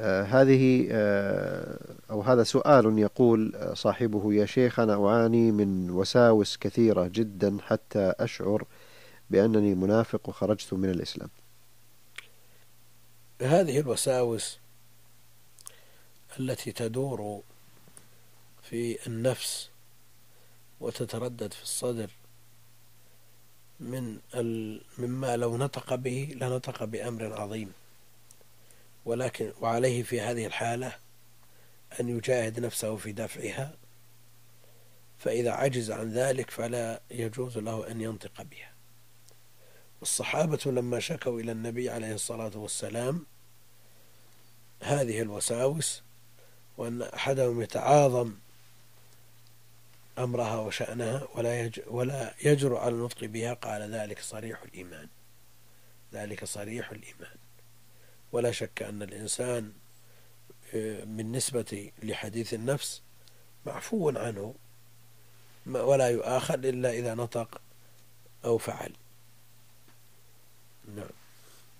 آه، هذه آه، أو هذا سؤال يقول آه، صاحبه يا شيخ أنا أعاني من وساوس كثيرة جدا حتى أشعر بأنني منافق وخرجت من الإسلام هذه الوساوس التي تدور في النفس وتتردد في الصدر من مما لو نطق به لنطق بأمر عظيم ولكن وعليه في هذه الحالة أن يجاهد نفسه في دفعها فإذا عجز عن ذلك فلا يجوز له أن ينطق بها والصحابة لما شكوا إلى النبي عليه الصلاة والسلام هذه الوساوس وأن أحدهم يتعاظم أمرها وشأنها ولا ولا يجرؤ على النطق بها قال ذلك صريح الإيمان ذلك صريح الإيمان ولا شك أن الإنسان بالنسبة آه، لحديث النفس معفو عنه ولا يؤاخذ إلا إذا نطق أو فعل نعم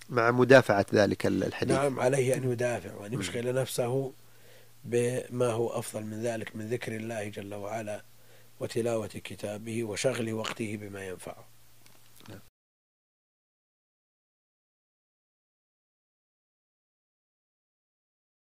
مع مدافعة ذلك الحديث نعم عليه أن يدافع وأن يشغل نفسه بما هو أفضل من ذلك من ذكر الله جل وعلا وتلاوة كتابه وشغل وقته بما ينفعه